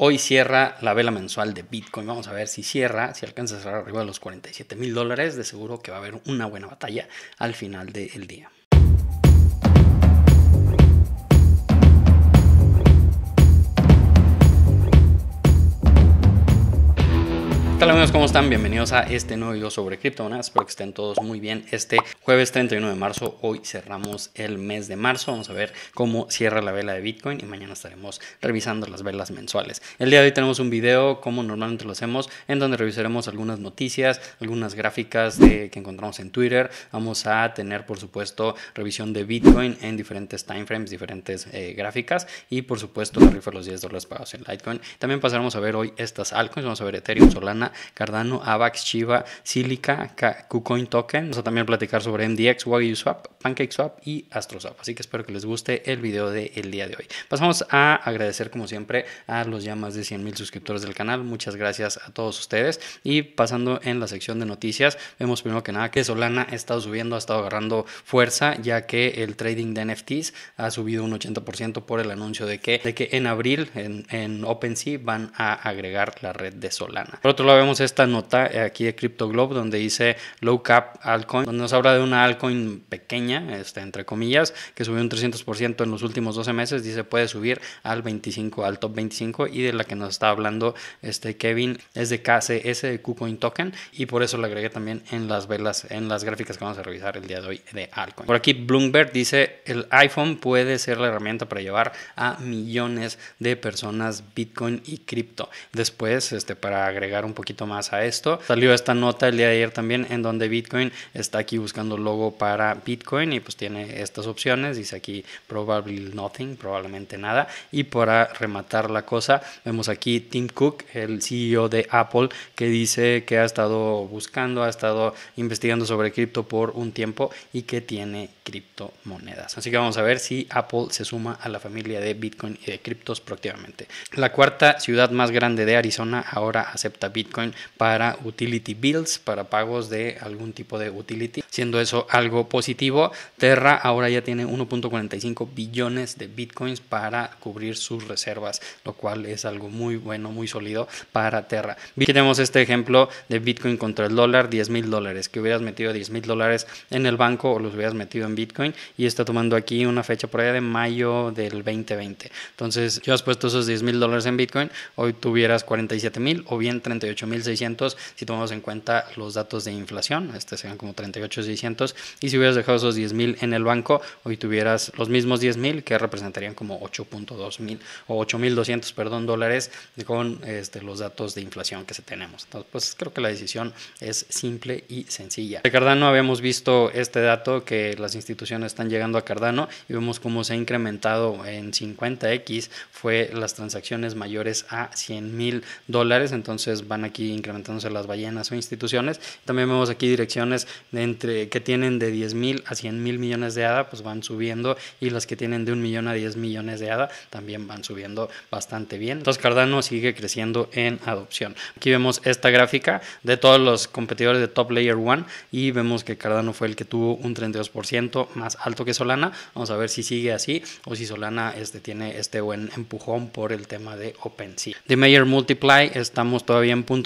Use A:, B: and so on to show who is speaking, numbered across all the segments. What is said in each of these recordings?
A: Hoy cierra la vela mensual de Bitcoin. Vamos a ver si cierra, si alcanza a cerrar arriba de los 47 mil dólares. De seguro que va a haber una buena batalla al final del día. Hola amigos? ¿Cómo están? Bienvenidos a este nuevo video sobre criptomonedas. Espero que estén todos muy bien. Este jueves 31 de marzo, hoy cerramos el mes de marzo. Vamos a ver cómo cierra la vela de Bitcoin y mañana estaremos revisando las velas mensuales. El día de hoy tenemos un video, como normalmente lo hacemos, en donde revisaremos algunas noticias, algunas gráficas que encontramos en Twitter. Vamos a tener, por supuesto, revisión de Bitcoin en diferentes timeframes, diferentes eh, gráficas y, por supuesto, la rifa de los 10 dólares pagados en Litecoin. También pasaremos a ver hoy estas altcoins. Vamos a ver Ethereum, Solana Cardano, Avax, Shiba, Silica, KuCoin Token. Vamos a también platicar sobre MDX, Wagyu Swap, PancakeSwap y AstroSwap. Así que espero que les guste el video del día de hoy. Pasamos a agradecer como siempre a los ya más de 100 mil suscriptores del canal. Muchas gracias a todos ustedes. Y pasando en la sección de noticias, vemos primero que nada que Solana ha estado subiendo, ha estado agarrando fuerza, ya que el trading de NFTs ha subido un 80% por el anuncio de que, de que en abril en, en OpenSea van a agregar la red de Solana. Por otro lado, vemos esta nota eh, aquí de Crypto Globe donde dice low cap altcoin, nos habla de una altcoin pequeña, este, entre comillas, que subió un 300% en los últimos 12 meses, dice puede subir al 25, al top 25 y de la que nos está hablando este Kevin es de KCS, de KuCoin Token y por eso lo agregué también en las velas, en las gráficas que vamos a revisar el día de hoy de altcoin. Por aquí Bloomberg dice el iPhone puede ser la herramienta para llevar a millones de personas Bitcoin y cripto. Después, este, para agregar un poquito más a esto. Salió esta nota el día de ayer también en donde Bitcoin está aquí buscando logo para Bitcoin y pues tiene estas opciones. Dice aquí probably nothing, probablemente nada. Y para rematar la cosa, vemos aquí Tim Cook, el CEO de Apple, que dice que ha estado buscando, ha estado investigando sobre cripto por un tiempo y que tiene criptomonedas. Así que vamos a ver si Apple se suma a la familia de Bitcoin y de criptos próximamente. La cuarta ciudad más grande de Arizona ahora acepta Bitcoin para utility bills, para pagos de algún tipo de utility, siendo eso algo positivo. Terra ahora ya tiene 1.45 billones de Bitcoins para cubrir sus reservas, lo cual es algo muy bueno, muy sólido para Terra. Aquí tenemos este ejemplo de Bitcoin contra el dólar, 10 mil dólares, que hubieras metido 10 mil dólares en el banco o los hubieras metido en Bitcoin y está tomando aquí una fecha por allá de mayo del 2020. Entonces, yo has puesto esos 10 mil dólares en Bitcoin, hoy tuvieras 47 mil o bien 38 seiscientos, si tomamos en cuenta los datos de inflación, este serían como 38.600 y si hubieras dejado esos 10.000 en el banco, hoy tuvieras los mismos 10.000 que representarían como dos mil o 8.200, perdón, dólares con este, los datos de inflación que se tenemos. Entonces, pues creo que la decisión es simple y sencilla. De Cardano habíamos visto este dato que las instituciones están llegando a Cardano y vemos cómo se ha incrementado en 50x fue las transacciones mayores a 100 mil dólares, entonces van aquí incrementándose las ballenas o instituciones. También vemos aquí direcciones de entre que tienen de 10 mil a 100 mil millones de ADA, pues van subiendo y las que tienen de un millón a 10 millones de ADA también van subiendo bastante bien. Entonces Cardano sigue creciendo en adopción. Aquí vemos esta gráfica de todos los competidores de Top Layer 1 y vemos que Cardano fue el que tuvo un 32% más alto que Solana. Vamos a ver si sigue así o si Solana este, tiene este buen empujón por el tema de OpenSea. De Mayor Multiply estamos todavía en punto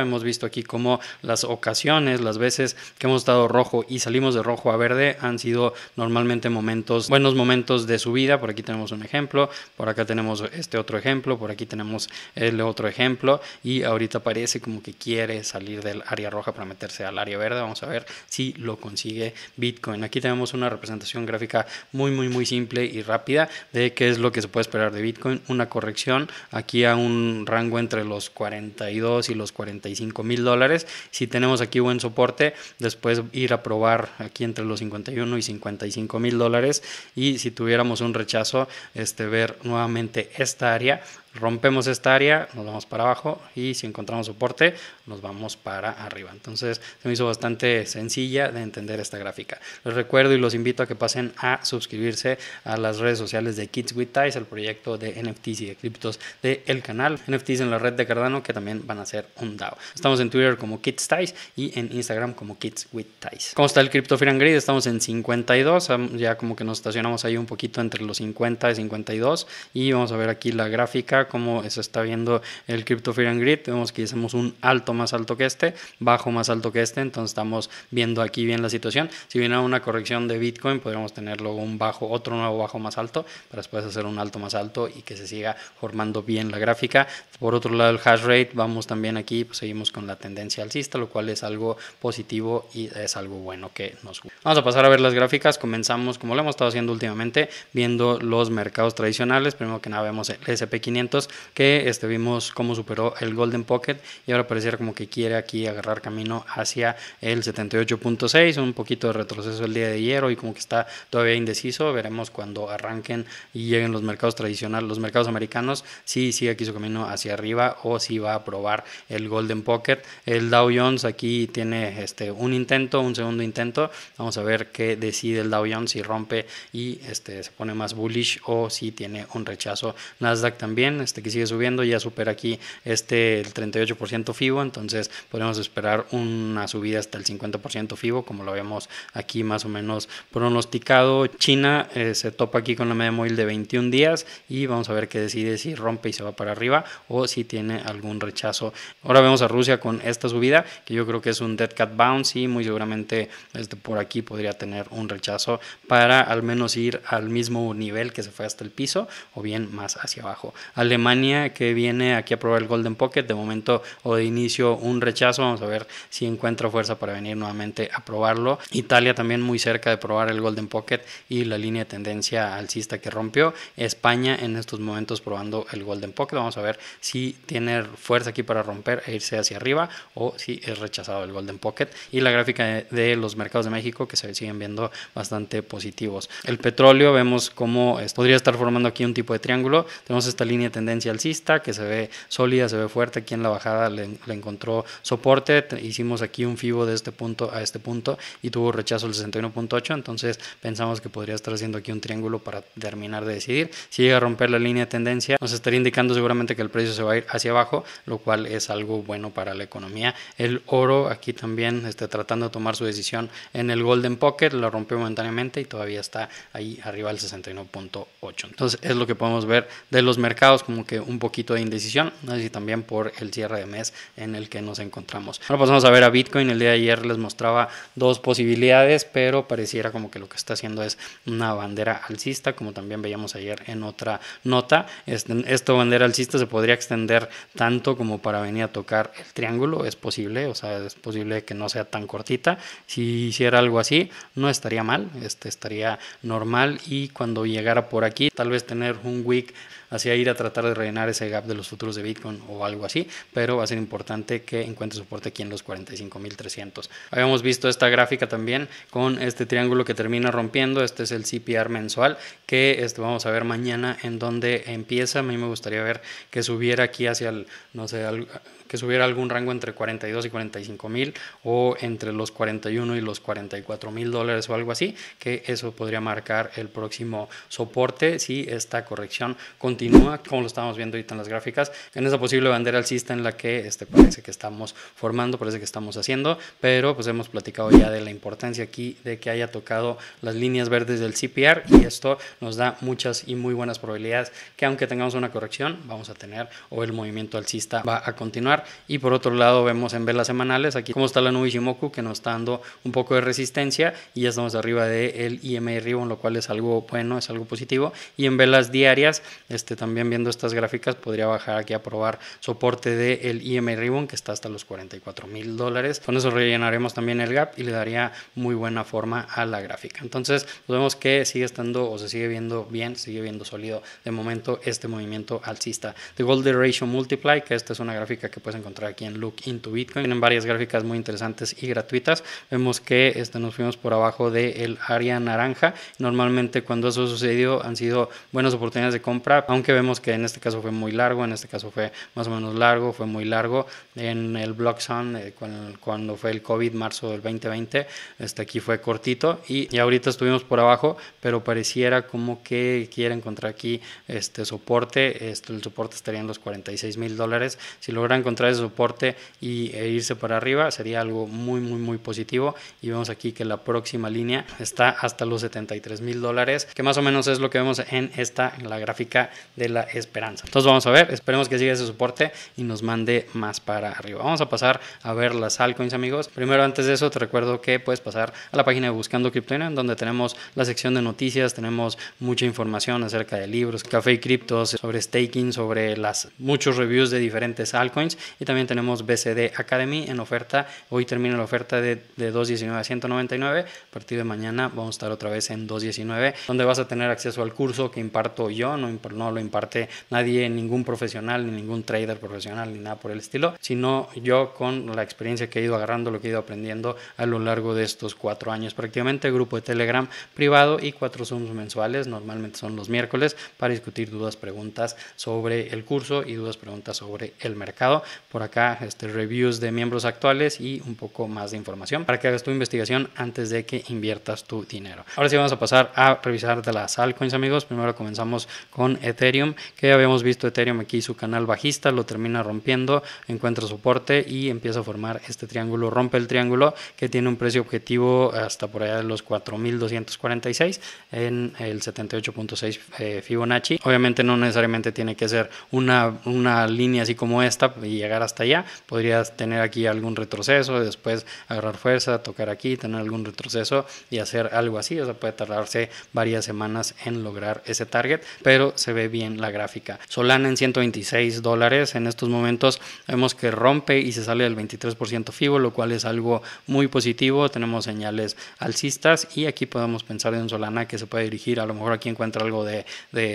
A: hemos visto aquí cómo las ocasiones, las veces que hemos estado rojo y salimos de rojo a verde han sido normalmente momentos, buenos momentos de subida. Por aquí tenemos un ejemplo, por acá tenemos este otro ejemplo, por aquí tenemos el otro ejemplo y ahorita parece como que quiere salir del área roja para meterse al área verde. Vamos a ver si lo consigue Bitcoin. Aquí tenemos una representación gráfica muy, muy, muy simple y rápida de qué es lo que se puede esperar de Bitcoin. Una corrección aquí a un rango entre los 42 y los 45 mil dólares. Si tenemos aquí buen soporte, después ir a probar aquí entre los 51 y 55 mil dólares. Y si tuviéramos un rechazo, este, ver nuevamente esta área rompemos esta área, nos vamos para abajo y si encontramos soporte, nos vamos para arriba. Entonces se me hizo bastante sencilla de entender esta gráfica. Les recuerdo y los invito a que pasen a suscribirse a las redes sociales de Kids with Ties, el proyecto de NFTs y de criptos del canal, NFTs en la red de Cardano, que también van a ser un DAO. Estamos en Twitter como Kids Ties y en Instagram como Kids with Ties. ¿Cómo está el Crypto grid Estamos en 52, ya como que nos estacionamos ahí un poquito entre los 50 y 52 y vamos a ver aquí la gráfica como se está viendo el Crypto Fear and Grid, vemos que hicimos un alto más alto que este, bajo más alto que este, entonces estamos viendo aquí bien la situación. Si viene una corrección de Bitcoin, podríamos tener luego un bajo, otro nuevo bajo más alto, para después hacer un alto más alto y que se siga formando bien la gráfica. Por otro lado, el hash rate, vamos también aquí, pues seguimos con la tendencia alcista, lo cual es algo positivo y es algo bueno que nos gusta. Vamos a pasar a ver las gráficas, comenzamos como lo hemos estado haciendo últimamente, viendo los mercados tradicionales, primero que nada vemos el SP500, que este, vimos cómo superó el Golden Pocket y ahora pareciera como que quiere aquí agarrar camino hacia el 78.6, un poquito de retroceso el día de ayer y como que está todavía indeciso, veremos cuando arranquen y lleguen los mercados tradicionales, los mercados americanos, si sigue aquí su camino hacia arriba o si va a probar el Golden Pocket. El Dow Jones aquí tiene este, un intento, un segundo intento, vamos a ver qué decide el Dow Jones, si rompe y este, se pone más bullish o si tiene un rechazo. Nasdaq también este que sigue subiendo, ya supera aquí este el 38% FIBO, entonces podemos esperar una subida hasta el 50% FIBO, como lo vemos aquí más o menos pronosticado. China eh, se topa aquí con la media móvil de 21 días y vamos a ver qué decide si rompe y se va para arriba o si tiene algún rechazo. Ahora vemos a Rusia con esta subida, que yo creo que es un dead cat bounce y muy seguramente este, por aquí podría tener un rechazo para al menos ir al mismo nivel que se fue hasta el piso o bien más hacia abajo. Alemania que viene aquí a probar el Golden Pocket. De momento o de inicio un rechazo. Vamos a ver si encuentra fuerza para venir nuevamente a probarlo. Italia también muy cerca de probar el Golden Pocket y la línea de tendencia alcista que rompió. España en estos momentos probando el Golden Pocket. Vamos a ver si tiene fuerza aquí para romper e irse hacia arriba o si es rechazado el Golden Pocket. Y la gráfica de los mercados de México que se siguen viendo bastante positivos. El petróleo vemos cómo podría estar formando aquí un tipo de triángulo. Tenemos esta línea de tendencia alcista que se ve sólida, se ve fuerte. Aquí en la bajada le, encontró soporte. Hicimos aquí un FIBO de este punto a este punto y tuvo rechazo el 61.8. Entonces pensamos que podría estar haciendo aquí un triángulo para terminar de decidir. Si llega a romper la línea de tendencia, nos estaría indicando seguramente que el precio se va a ir hacia abajo, lo cual es algo bueno para la economía. El oro aquí también está tratando de tomar su decisión en el Golden Pocket, lo rompió momentáneamente y todavía está ahí arriba del 61.8. Entonces es lo que podemos ver de los mercados como que un poquito de indecisión, no sé si también por el cierre de mes en el que nos encontramos. Ahora pasamos a ver a Bitcoin, el día de ayer les mostraba dos posibilidades, pero pareciera como que lo que está haciendo es una bandera alcista, como también veíamos ayer en otra nota. Este, esta bandera alcista se podría extender tanto como para venir a tocar el triángulo, es posible, o sea, es posible que no sea tan cortita. Si hiciera algo así, no estaría mal, este, estaría normal y cuando llegara por aquí, tal vez tener un wick hacia ir a tratar de rellenar ese gap de los futuros de Bitcoin o algo así, pero va a ser importante que encuentre soporte aquí en los 45.300. Habíamos visto esta gráfica también con este triángulo que termina rompiendo, este es el CPR mensual que este, vamos a ver mañana en donde empieza, a mí me gustaría ver que subiera aquí hacia el, no sé, al, que subiera algún rango entre 42 y 45 mil o entre los 41 y los 44 mil dólares o algo así, que eso podría marcar el próximo soporte si esta corrección continúa, como lo estamos viendo ahorita en las gráficas, en esa posible bandera alcista en la que este, parece que estamos formando, parece que estamos haciendo, pero pues hemos platicado ya de la importancia aquí de que haya tocado las líneas verdes del CPR y esto nos da muchas y muy buenas probabilidades que aunque tengamos una corrección, vamos a tener o el movimiento alcista va a continuar y por otro lado vemos en velas semanales aquí cómo está la nube que nos está dando un poco de resistencia y ya estamos arriba del de e Ribbon, lo cual es algo bueno, es algo positivo. Y en velas diarias, este, también viendo estas gráficas, podría bajar aquí a probar soporte del de e Ribbon que está hasta los 44 mil dólares. Con eso rellenaremos también el gap y le daría muy buena forma a la gráfica. Entonces vemos que sigue estando o se sigue viendo bien, sigue viendo sólido de momento este movimiento alcista. The Golden Ratio Multiply, que esta es una gráfica que puedes encontrar aquí en Look into Bitcoin. Tienen varias gráficas muy interesantes y gratuitas. Vemos que este, nos fuimos por abajo del el área naranja. Normalmente cuando eso sucedió han sido buenas oportunidades de compra, aunque vemos que en este caso fue muy largo, en este caso fue más o menos largo, fue muy largo. En el Block eh, cuando, fue el COVID, marzo del 2020, este, aquí fue cortito y, ahorita estuvimos por abajo, pero pareciera como que quiere encontrar aquí este soporte. Este, el soporte estaría en los 46 mil dólares. Si logran encontrar encontrar ese soporte y, e irse para arriba sería algo muy, muy, muy positivo. Y vemos aquí que la próxima línea está hasta los 73 mil dólares, que más o menos es lo que vemos en esta, en la gráfica de la esperanza. Entonces vamos a ver, esperemos que siga ese soporte y nos mande más para arriba. Vamos a pasar a ver las altcoins, amigos. Primero, antes de eso, te recuerdo que puedes pasar a la página de Buscando en donde tenemos la sección de noticias, tenemos mucha información acerca de libros, café y criptos, sobre staking, sobre las muchos reviews de diferentes altcoins y también tenemos BCD Academy en oferta. Hoy termina la oferta de, de 219 a 199. A partir de mañana vamos a estar otra vez en 219, donde vas a tener acceso al curso que imparto yo. No, no lo imparte nadie, ningún profesional, ni ningún trader profesional, ni nada por el estilo, sino yo con la experiencia que he ido agarrando, lo que he ido aprendiendo a lo largo de estos cuatro años prácticamente. Grupo de Telegram privado y cuatro Zooms mensuales, normalmente son los miércoles, para discutir dudas, preguntas sobre el curso y dudas, preguntas sobre el mercado por acá este, reviews de miembros actuales y un poco más de información para que hagas tu investigación antes de que inviertas tu dinero. Ahora sí vamos a pasar a revisar de las altcoins amigos. Primero comenzamos con Ethereum, que habíamos visto Ethereum aquí su canal bajista, lo termina rompiendo, encuentra soporte y empieza a formar este triángulo, rompe el triángulo que tiene un precio objetivo hasta por allá de los 4.246 en el 78.6 eh, Fibonacci. Obviamente no necesariamente tiene que ser una, una línea así como esta y llegar hasta allá, podrías tener aquí algún retroceso, después agarrar fuerza, tocar aquí, tener algún retroceso y hacer algo así, o sea, puede tardarse varias semanas en lograr ese target, pero se ve bien la gráfica. Solana en 126 dólares, en estos momentos vemos que rompe y se sale del 23% FIBO, lo cual es algo muy positivo, tenemos señales alcistas y aquí podemos pensar en Solana que se puede dirigir, a lo mejor aquí encuentra algo de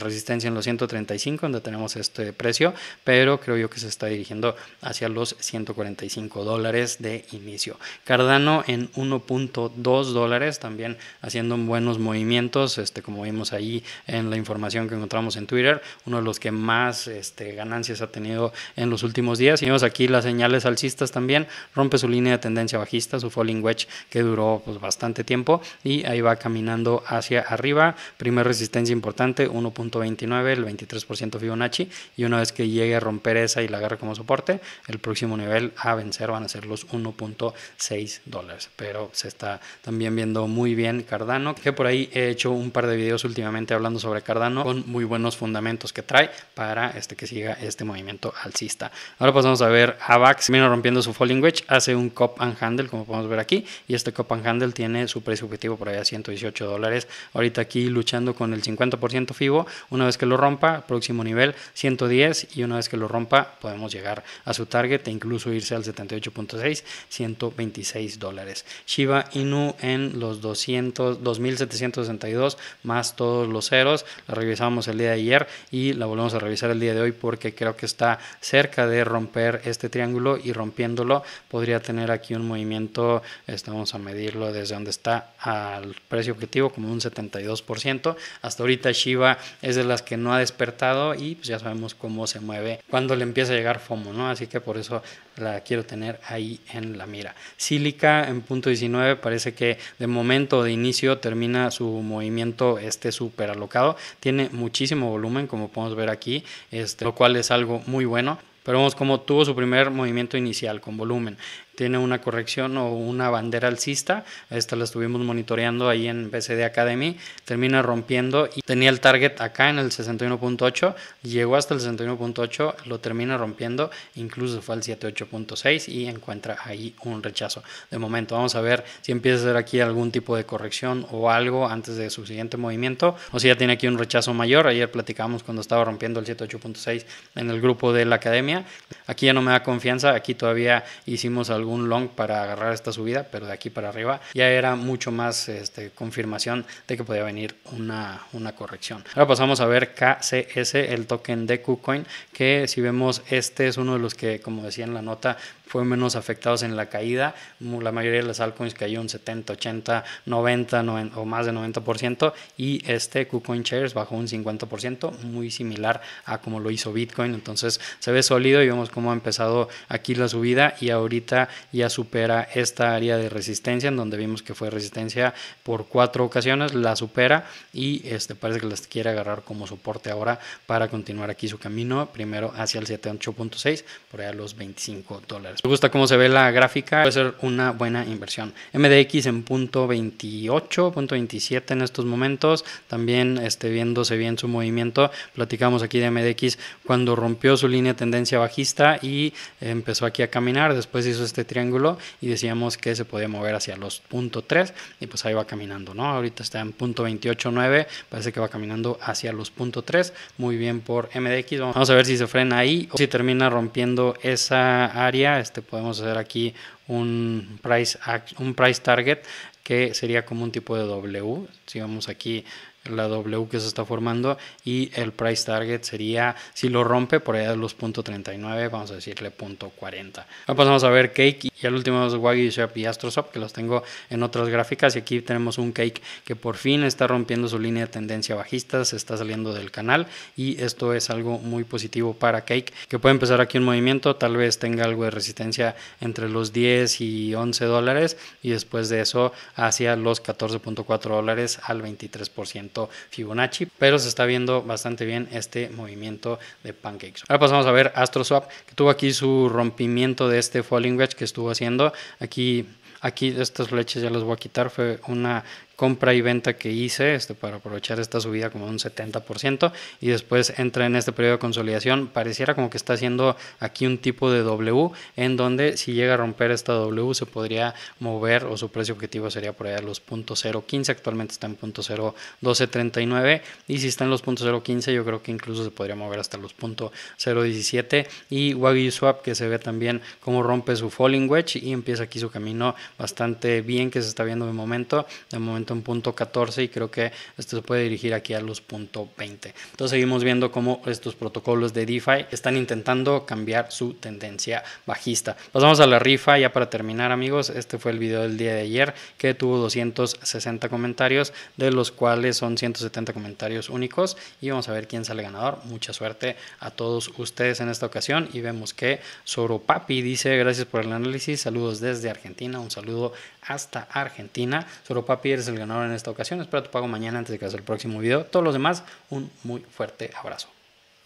A: resistencia en los 135 donde tenemos este precio, pero creo yo que se está dirigiendo hacia los 145 dólares de inicio. Cardano en 1.2 dólares, también haciendo buenos movimientos, este, como vimos ahí en la información que encontramos en Twitter, uno de los que más este, ganancias ha tenido en los últimos días. Y vemos aquí las señales alcistas también, rompe su línea de tendencia bajista, su falling wedge que duró pues, bastante tiempo y ahí va caminando hacia arriba, Primera resistencia importante, 1.29, el 23% Fibonacci, y una vez que llegue a romper esa y la agarre como soporte, el próximo nivel a vencer van a ser los 1.6 dólares. Pero se está también viendo muy bien Cardano, que por ahí he hecho un par de videos últimamente hablando sobre Cardano con muy buenos fundamentos que trae para este que siga este movimiento alcista. Ahora pasamos a ver a AVAX, Viene rompiendo su falling wedge, hace un cop and handle como podemos ver aquí y este cop and handle tiene su precio objetivo por allá 118 dólares. Ahorita aquí luchando con el 50% FIBO, una vez que lo rompa, próximo nivel 110 y una vez que lo rompa podemos llegar a su target e incluso irse al 78.6, 126 dólares. Shiba Inu en los 200, 2.762 más todos los ceros. La revisamos el día de ayer y la volvemos a revisar el día de hoy porque creo que está cerca de romper este triángulo y rompiéndolo podría tener aquí un movimiento, estamos a medirlo desde donde está al precio objetivo como un 72%. Hasta ahorita Shiba es de las que no ha despertado y pues ya sabemos cómo se mueve cuando le empieza a llegar FOMO. Así que por eso la quiero tener ahí en la mira. Sílica en punto 19 parece que de momento de inicio termina su movimiento este súper alocado. Tiene muchísimo volumen como podemos ver aquí, este, lo cual es algo muy bueno pero vemos cómo tuvo su primer movimiento inicial con volumen tiene una corrección o una bandera alcista, esta la estuvimos monitoreando ahí en BCD Academy, termina rompiendo y tenía el target acá en el 61.8, llegó hasta el 61.8, lo termina rompiendo, incluso fue al 78.6 y encuentra ahí un rechazo. De momento vamos a ver si empieza a hacer aquí algún tipo de corrección o algo antes de su siguiente movimiento o si ya tiene aquí un rechazo mayor, ayer platicamos cuando estaba rompiendo el 78.6 en el grupo de la academia, aquí ya no me da confianza, aquí todavía hicimos algo un long para agarrar esta subida, pero de aquí para arriba ya era mucho más este, confirmación de que podía venir una, una corrección. Ahora pasamos a ver KCS, el token de KuCoin, que si vemos este es uno de los que, como decía en la nota, fue menos afectados en la caída. La mayoría de las altcoins cayó un 70, 80, 90, 90 o más de 90%. Y este KuCoin Shares bajó un 50%, muy similar a como lo hizo Bitcoin. Entonces se ve sólido y vemos cómo ha empezado aquí la subida. Y ahorita ya supera esta área de resistencia, en donde vimos que fue resistencia por cuatro ocasiones, la supera y este, parece que las quiere agarrar como soporte ahora para continuar aquí su camino, primero hacia el 78.6, por allá los 25 dólares. Me gusta cómo se ve la gráfica, puede ser una buena inversión. MDX en punto 28, 27 en estos momentos, también este, viéndose bien su movimiento, platicamos aquí de MDX cuando rompió su línea tendencia bajista y empezó aquí a caminar, después hizo este triángulo y decíamos que se podía mover hacia los puntos 3 y pues ahí va caminando, ¿no? Ahorita está en punto 28.9, parece que va caminando hacia los punto 3, muy bien por MDX, vamos a ver si se frena ahí o si termina rompiendo esa área, este podemos hacer aquí un price, un price target que sería como un tipo de W, si vamos aquí la W que se está formando y el price target sería, si lo rompe, por allá de los .39, vamos a decirle .40. Ahora pasamos a ver Cake y el último es Wagyu Shop y AstroSop que los tengo en otras gráficas y aquí tenemos un Cake que por fin está rompiendo su línea de tendencia bajista, se está saliendo del canal y esto es algo muy positivo para Cake que puede empezar aquí un movimiento, tal vez tenga algo de resistencia entre los 10 y 11 dólares y después de eso hacia los 14.4 dólares al 23%. Fibonacci, pero se está viendo bastante bien este movimiento de pancakes. Ahora pasamos a ver AstroSwap, que tuvo aquí su rompimiento de este falling wedge que estuvo haciendo. Aquí aquí estas flechas ya las voy a quitar, fue una compra y venta que hice este, para aprovechar esta subida como un 70% y después entra en este periodo de consolidación, pareciera como que está haciendo aquí un tipo de W en donde si llega a romper esta W se podría mover o su precio objetivo sería por allá los .015, actualmente está en .01239 y si está en los .015 yo creo que incluso se podría mover hasta los .017 y Wagyu Swap que se ve también como rompe su falling wedge y empieza aquí su camino bastante bien que se está viendo de momento, de momento en punto 14 y creo que esto se puede dirigir aquí a los punto 20. Entonces seguimos viendo cómo estos protocolos de DeFi están intentando cambiar su tendencia bajista. Pasamos a la rifa ya para terminar amigos. Este fue el video del día de ayer que tuvo 260 comentarios de los cuales son 170 comentarios únicos y vamos a ver quién sale ganador. Mucha suerte a todos ustedes en esta ocasión y vemos que Soropapi dice gracias por el análisis. Saludos desde Argentina. Un saludo hasta Argentina. Soropapi eres el ganador en esta ocasión. Espero tu pago mañana antes de que hagas el próximo video. Todos los demás, un muy fuerte abrazo.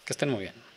A: Que estén muy bien.